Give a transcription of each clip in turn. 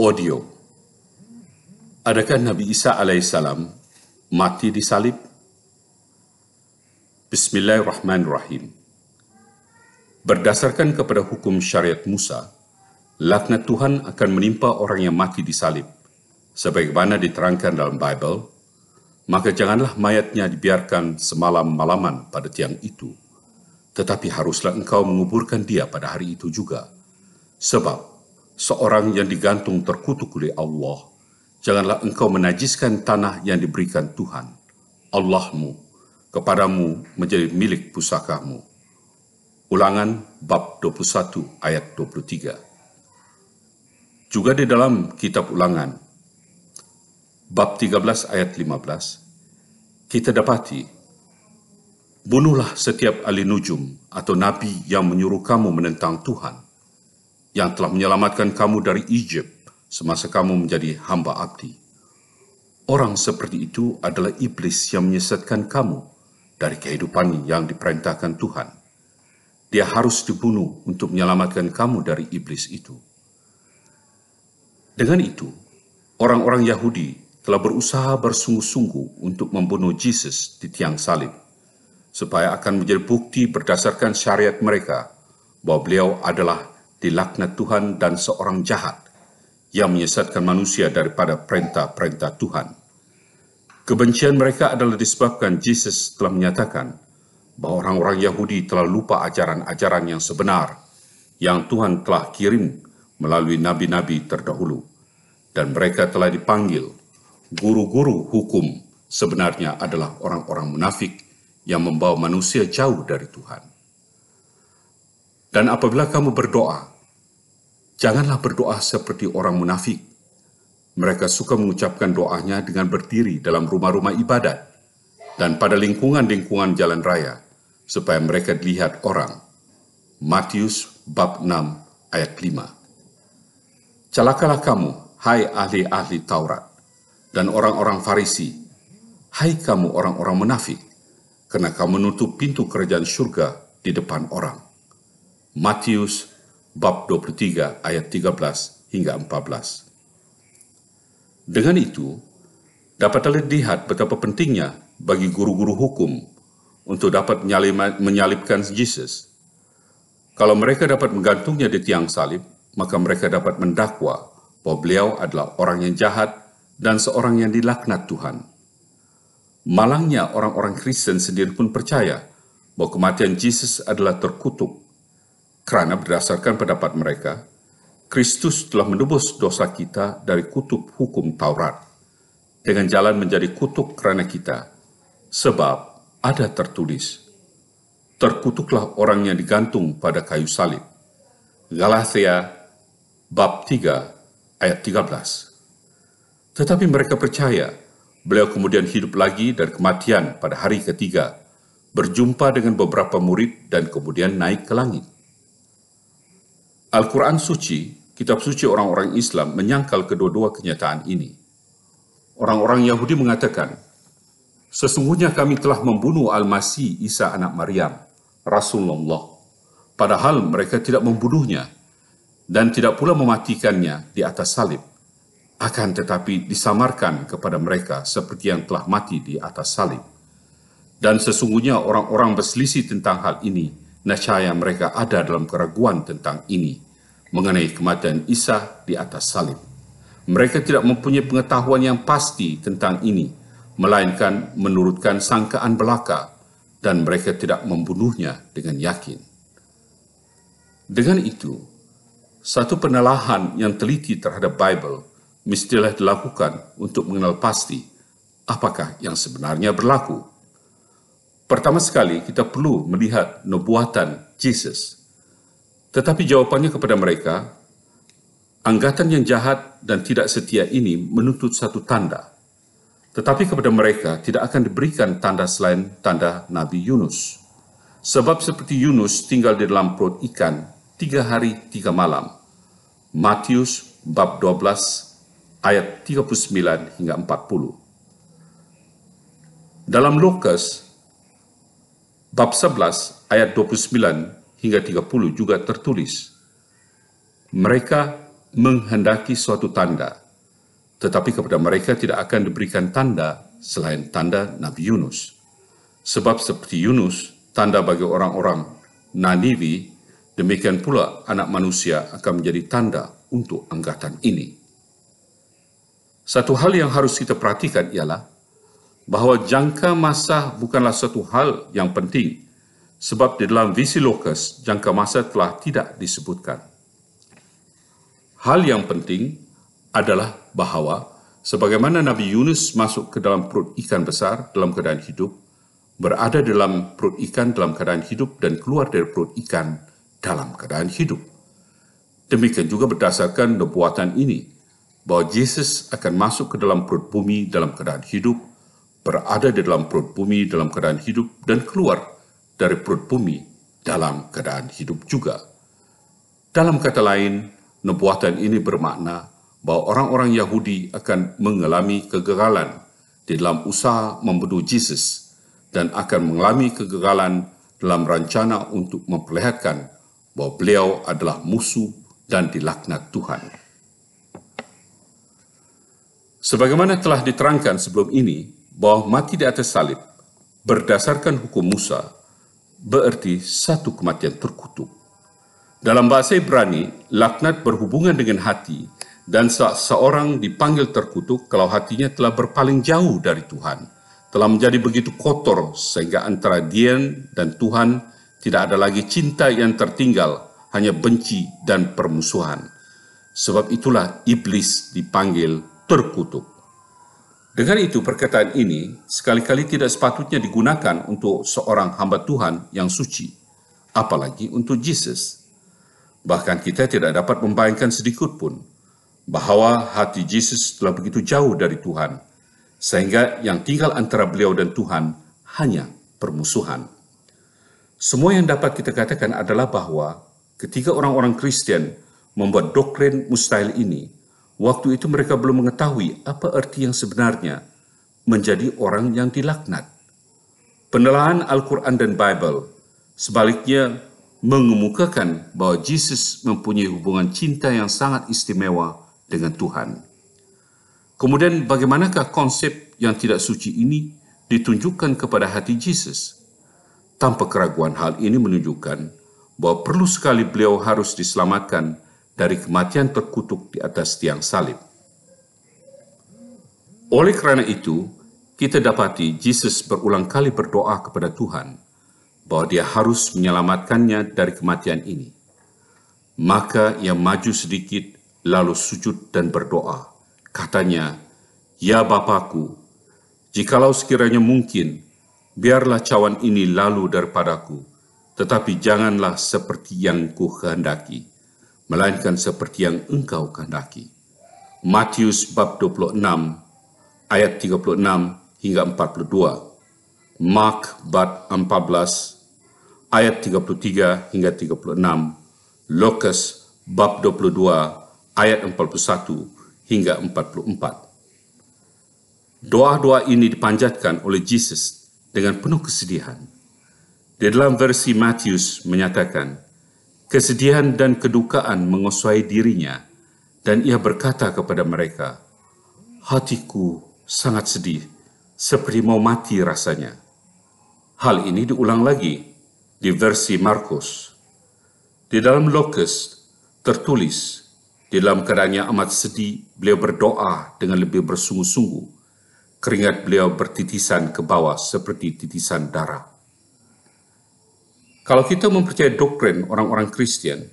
audio. Adakah Nabi Isa alaihissalam mati di salib? Bismillahirrahmanirrahim. Berdasarkan kepada hukum syariat Musa, laknat Tuhan akan menimpa orang yang mati di salib. Sebagaimana diterangkan dalam Bible, maka janganlah mayatnya dibiarkan semalam-malaman pada tiang itu, tetapi haruslah engkau menguburkan dia pada hari itu juga. Sebab seorang yang digantung terkutuk oleh Allah, janganlah engkau menajiskan tanah yang diberikan Tuhan, Allahmu, kepadamu menjadi milik pusakamu. Ulangan bab 21 ayat 23. Juga di dalam kitab ulangan, bab 13 ayat 15, kita dapati Bunuhlah setiap ahli nujum atau nabi yang menyuruh kamu menentang Tuhan yang telah menyelamatkan kamu dari Egypt semasa kamu menjadi hamba abdi. Orang seperti itu adalah iblis yang menyesatkan kamu dari kehidupan yang diperintahkan Tuhan. Dia harus dibunuh untuk menyelamatkan kamu dari iblis itu. Dengan itu, orang-orang Yahudi telah berusaha bersungguh-sungguh untuk membunuh Yesus di tiang salib, supaya akan menjadi bukti berdasarkan syariat mereka bahwa beliau adalah dilaknat Tuhan dan seorang jahat yang menyesatkan manusia daripada perintah-perintah Tuhan. Kebencian mereka adalah disebabkan Yesus telah menyatakan bahwa orang-orang Yahudi telah lupa ajaran-ajaran yang sebenar yang Tuhan telah kirim melalui nabi-nabi terdahulu. Dan mereka telah dipanggil guru-guru hukum sebenarnya adalah orang-orang munafik yang membawa manusia jauh dari Tuhan. Dan apabila kamu berdoa, Janganlah berdoa seperti orang munafik. Mereka suka mengucapkan doanya dengan berdiri dalam rumah-rumah ibadat dan pada lingkungan-lingkungan jalan raya, supaya mereka dilihat orang. Matius bab 6 ayat 5 Celakalah kamu, hai ahli-ahli Taurat, dan orang-orang Farisi, hai kamu orang-orang munafik, karena kamu menutup pintu kerajaan surga di depan orang. Matius bab 23 ayat 13 hingga 14. Dengan itu, dapat terlihat betapa pentingnya bagi guru-guru hukum untuk dapat menyalibkan Yesus. Kalau mereka dapat menggantungnya di tiang salib, maka mereka dapat mendakwa bahwa beliau adalah orang yang jahat dan seorang yang dilaknat Tuhan. Malangnya orang-orang Kristen sendiri pun percaya bahwa kematian Yesus adalah terkutuk karena berdasarkan pendapat mereka, Kristus telah menebus dosa kita dari kutub hukum Taurat dengan jalan menjadi kutuk karena kita, sebab ada tertulis, terkutuklah orang yang digantung pada kayu salib. Galatia bab 3 ayat 13. Tetapi mereka percaya beliau kemudian hidup lagi dari kematian pada hari ketiga, berjumpa dengan beberapa murid dan kemudian naik ke langit. Al-Quran suci, kitab suci orang-orang Islam menyangkal kedua-dua kenyataan ini. Orang-orang Yahudi mengatakan, Sesungguhnya kami telah membunuh Al-Masih Isa anak Maryam, Rasulullah. Padahal mereka tidak membunuhnya dan tidak pula mematikannya di atas salib. Akan tetapi disamarkan kepada mereka seperti yang telah mati di atas salib. Dan sesungguhnya orang-orang berselisih tentang hal ini nescaya mereka ada dalam keraguan tentang ini mengenai kematian Isa di atas salib. Mereka tidak mempunyai pengetahuan yang pasti tentang ini, melainkan menurutkan sangkaan belaka dan mereka tidak membunuhnya dengan yakin. Dengan itu, satu penelahan yang teliti terhadap Bible mestilah dilakukan untuk mengenal pasti apakah yang sebenarnya berlaku. Pertama sekali, kita perlu melihat nubuatan Jesus. Tetapi jawabannya kepada mereka, anggatan yang jahat dan tidak setia ini menuntut satu tanda. Tetapi kepada mereka tidak akan diberikan tanda selain tanda Nabi Yunus. Sebab seperti Yunus tinggal di dalam perut ikan tiga hari tiga malam. Matius bab 12 ayat 39 hingga 40. Dalam Lukas Bab 11 ayat 29 hingga 30 juga tertulis. Mereka menghendaki suatu tanda, tetapi kepada mereka tidak akan diberikan tanda selain tanda Nabi Yunus. Sebab seperti Yunus, tanda bagi orang-orang Naniwi, demikian pula anak manusia akan menjadi tanda untuk angkatan ini. Satu hal yang harus kita perhatikan ialah bahawa jangka masa bukanlah satu hal yang penting sebab di dalam visi lokus jangka masa telah tidak disebutkan. Hal yang penting adalah bahawa sebagaimana Nabi Yunus masuk ke dalam perut ikan besar dalam keadaan hidup, berada dalam perut ikan dalam keadaan hidup dan keluar dari perut ikan dalam keadaan hidup. Demikian juga berdasarkan nubuatan ini, bahawa Yesus akan masuk ke dalam perut bumi dalam keadaan hidup berada di dalam perut bumi dalam keadaan hidup dan keluar dari perut bumi dalam keadaan hidup juga. Dalam kata lain, nubuatan ini bermakna bahwa orang-orang Yahudi akan mengalami kegagalan di dalam usaha membunuh Yesus dan akan mengalami kegagalan dalam rencana untuk memperlihatkan bahwa beliau adalah musuh dan dilaknat Tuhan. Sebagaimana telah diterangkan sebelum ini, bahwa mati di atas salib berdasarkan hukum Musa berarti satu kematian terkutuk. Dalam bahasa Ibrani, laknat berhubungan dengan hati dan saat seorang dipanggil terkutuk kalau hatinya telah berpaling jauh dari Tuhan, telah menjadi begitu kotor sehingga antara dia dan Tuhan tidak ada lagi cinta yang tertinggal, hanya benci dan permusuhan. Sebab itulah iblis dipanggil terkutuk. Dengan itu perkataan ini sekali-kali tidak sepatutnya digunakan untuk seorang hamba Tuhan yang suci, apalagi untuk Yesus. Bahkan kita tidak dapat membayangkan sedikit pun bahwa hati Yesus telah begitu jauh dari Tuhan, sehingga yang tinggal antara beliau dan Tuhan hanya permusuhan. Semua yang dapat kita katakan adalah bahwa ketika orang-orang Kristen membuat doktrin mustahil ini, Waktu itu mereka belum mengetahui apa arti yang sebenarnya menjadi orang yang dilaknat. Penelahan Al-Quran dan Bible sebaliknya mengemukakan bahwa Yesus mempunyai hubungan cinta yang sangat istimewa dengan Tuhan. Kemudian bagaimanakah konsep yang tidak suci ini ditunjukkan kepada hati Yesus? Tanpa keraguan hal ini menunjukkan bahwa perlu sekali beliau harus diselamatkan dari kematian terkutuk di atas tiang salib. Oleh karena itu, kita dapati Yesus berulang kali berdoa kepada Tuhan bahwa dia harus menyelamatkannya dari kematian ini. Maka ia maju sedikit, lalu sujud dan berdoa. Katanya, Ya Bapakku, jikalau sekiranya mungkin, biarlah cawan ini lalu daripadaku, tetapi janganlah seperti yang ku kehendaki, melainkan seperti yang engkau kehendaki. Matius bab 26 ayat 36 hingga 42. Mark bab 14 ayat 33 hingga 36. Lukas bab 22 ayat 41 hingga 44. Doa-doa ini dipanjatkan oleh Yesus dengan penuh kesedihan. Di dalam versi Matius menyatakan, Kesedihan dan kedukaan menguasai dirinya, dan ia berkata kepada mereka, "Hatiku sangat sedih, seperti mau mati rasanya." Hal ini diulang lagi di versi Markus. Di dalam Lukas tertulis, di dalam keadaan yang amat sedih, beliau berdoa dengan lebih bersungguh-sungguh. Keringat beliau bertitisan ke bawah seperti titisan darah. Kalau kita mempercayai doktrin orang-orang Kristen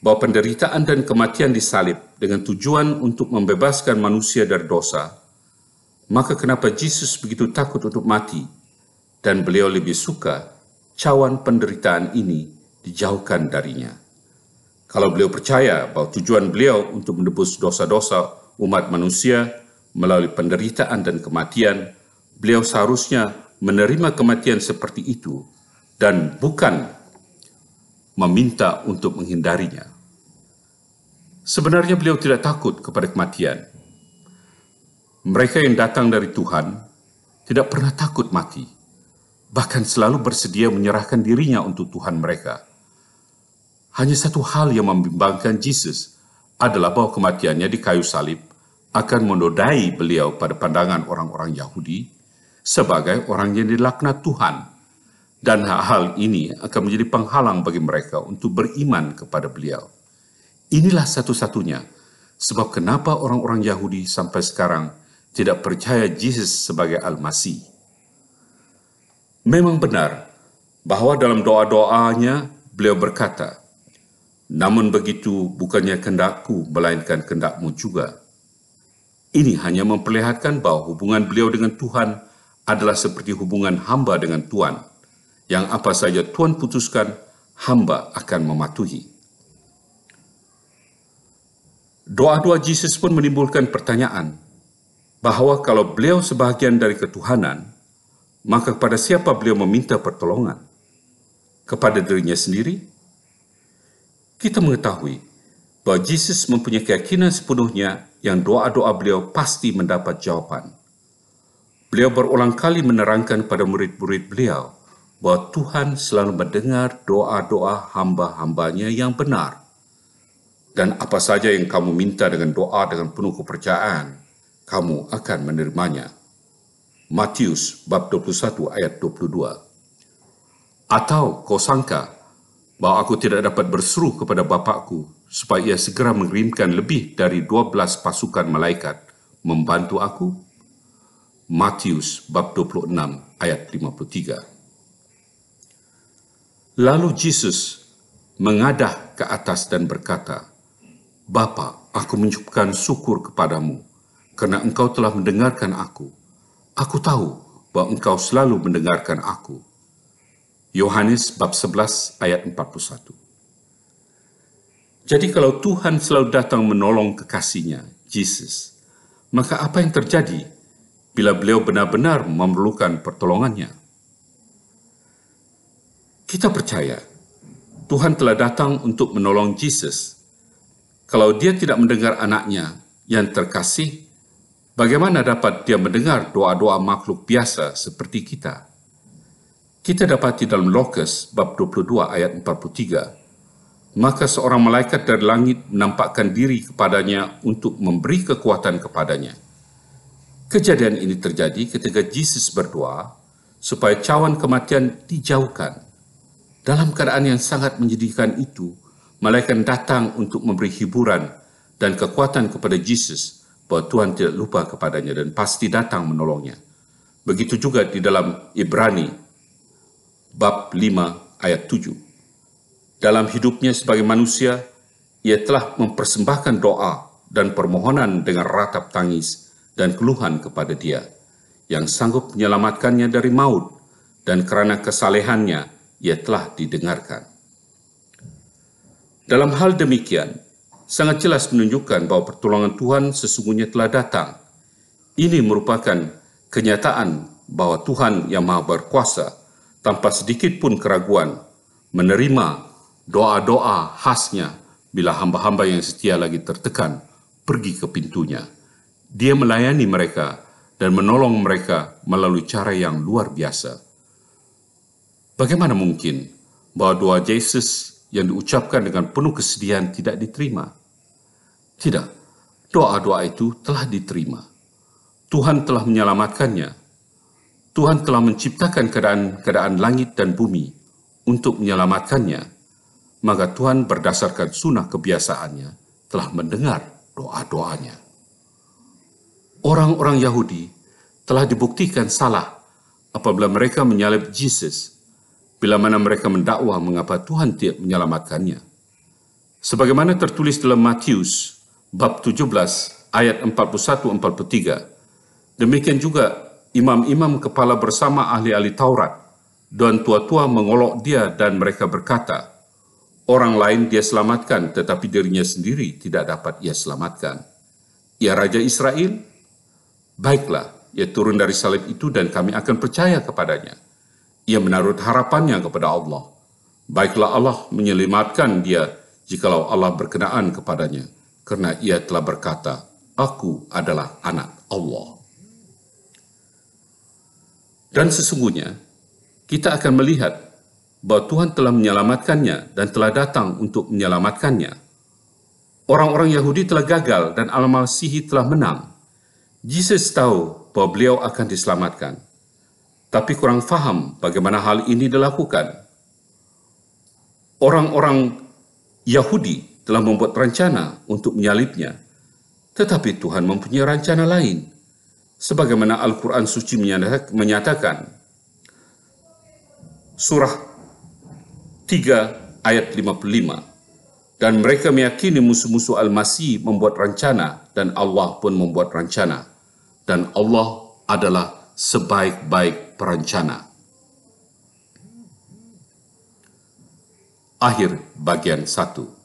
bahwa penderitaan dan kematian disalib dengan tujuan untuk membebaskan manusia dari dosa, maka kenapa Yesus begitu takut untuk mati dan beliau lebih suka cawan penderitaan ini dijauhkan darinya? Kalau beliau percaya bahwa tujuan beliau untuk menebus dosa-dosa umat manusia melalui penderitaan dan kematian, beliau seharusnya menerima kematian seperti itu dan bukan meminta untuk menghindarinya. Sebenarnya beliau tidak takut kepada kematian. Mereka yang datang dari Tuhan tidak pernah takut mati, bahkan selalu bersedia menyerahkan dirinya untuk Tuhan mereka. Hanya satu hal yang membimbangkan Yesus adalah bahwa kematiannya di kayu salib akan menodai beliau pada pandangan orang-orang Yahudi sebagai orang yang dilaknat Tuhan dan hal-hal ini akan menjadi penghalang bagi mereka untuk beriman kepada beliau. Inilah satu-satunya sebab kenapa orang-orang Yahudi sampai sekarang tidak percaya Yesus sebagai Al-Masih. Memang benar bahawa dalam doa-doanya beliau berkata, namun begitu bukannya kendakku melainkan kendakmu juga. Ini hanya memperlihatkan bahawa hubungan beliau dengan Tuhan adalah seperti hubungan hamba dengan Tuhan yang apa saja Tuhan putuskan, hamba akan mematuhi. Doa-doa Yesus pun menimbulkan pertanyaan bahawa kalau beliau sebahagian dari ketuhanan, maka kepada siapa beliau meminta pertolongan? Kepada dirinya sendiri? Kita mengetahui bahawa Yesus mempunyai keyakinan sepenuhnya yang doa-doa beliau pasti mendapat jawapan. Beliau berulang kali menerangkan pada murid-murid beliau bahwa Tuhan selalu mendengar doa-doa hamba-hambanya yang benar. Dan apa saja yang kamu minta dengan doa dengan penuh kepercayaan, kamu akan menerimanya. Matius bab 21 ayat 22 Atau kau sangka bahwa aku tidak dapat berseru kepada Bapakku supaya ia segera mengirimkan lebih dari 12 pasukan malaikat membantu aku? Matius bab 26 ayat 53 Lalu Yesus mengadah ke atas dan berkata, Bapa, aku mengucapkan syukur kepadamu, karena engkau telah mendengarkan aku. Aku tahu bahwa engkau selalu mendengarkan aku. Yohanes bab 11 ayat 41 Jadi kalau Tuhan selalu datang menolong kekasihnya, Yesus, maka apa yang terjadi bila beliau benar-benar memerlukan pertolongannya? Kita percaya Tuhan telah datang untuk menolong Yesus. Kalau dia tidak mendengar anaknya yang terkasih, bagaimana dapat dia mendengar doa-doa makhluk biasa seperti kita? Kita dapat di dalam Lokes bab 22 ayat 43. Maka seorang malaikat dari langit menampakkan diri kepadanya untuk memberi kekuatan kepadanya. Kejadian ini terjadi ketika Yesus berdoa supaya cawan kematian dijauhkan. Dalam keadaan yang sangat menyedihkan itu, malaikat datang untuk memberi hiburan dan kekuatan kepada Yesus bahwa Tuhan tidak lupa kepadanya dan pasti datang menolongnya. Begitu juga di dalam Ibrani bab 5 ayat 7. Dalam hidupnya sebagai manusia, ia telah mempersembahkan doa dan permohonan dengan ratap tangis dan keluhan kepada dia, yang sanggup menyelamatkannya dari maut, dan karena kesalehannya ia telah didengarkan. Dalam hal demikian, sangat jelas menunjukkan bahwa pertolongan Tuhan sesungguhnya telah datang. Ini merupakan kenyataan bahwa Tuhan yang Maha Berkuasa tanpa sedikit pun keraguan menerima doa-doa khasnya bila hamba-hamba yang setia lagi tertekan pergi ke pintunya. Dia melayani mereka dan menolong mereka melalui cara yang luar biasa. Bagaimana mungkin bahwa doa Yesus yang diucapkan dengan penuh kesedihan tidak diterima? Tidak, doa-doa itu telah diterima. Tuhan telah menyelamatkannya. Tuhan telah menciptakan keadaan-keadaan langit dan bumi untuk menyelamatkannya. Maka Tuhan berdasarkan sunnah kebiasaannya telah mendengar doa-doanya. Orang-orang Yahudi telah dibuktikan salah apabila mereka menyalib Yesus bila mana mereka mendakwah mengapa Tuhan tidak menyelamatkannya. Sebagaimana tertulis dalam Matius bab 17 ayat 41-43, demikian juga imam-imam kepala bersama ahli-ahli Taurat dan tua-tua mengolok dia dan mereka berkata, Orang lain dia selamatkan, tetapi dirinya sendiri tidak dapat ia selamatkan. Ya Raja Israel, baiklah, ia turun dari salib itu dan kami akan percaya kepadanya.' ia menaruh harapannya kepada Allah. Baiklah Allah menyelamatkan dia jikalau Allah berkenaan kepadanya kerana ia telah berkata, Aku adalah anak Allah. Dan sesungguhnya, kita akan melihat bahawa Tuhan telah menyelamatkannya dan telah datang untuk menyelamatkannya. Orang-orang Yahudi telah gagal dan Al-Masihi telah menang. Yesus tahu bahawa beliau akan diselamatkan. tapi kurang faham bagaimana hal ini dilakukan. Orang-orang Yahudi telah membuat rencana untuk menyalibnya, tetapi Tuhan mempunyai rencana lain. Sebagaimana Al-Quran suci menyatakan, surah 3 ayat 55, dan mereka meyakini musuh-musuh Al-Masih membuat rencana, dan Allah pun membuat rencana. Dan Allah adalah sebaik-baik perencana. Akhir bagian 1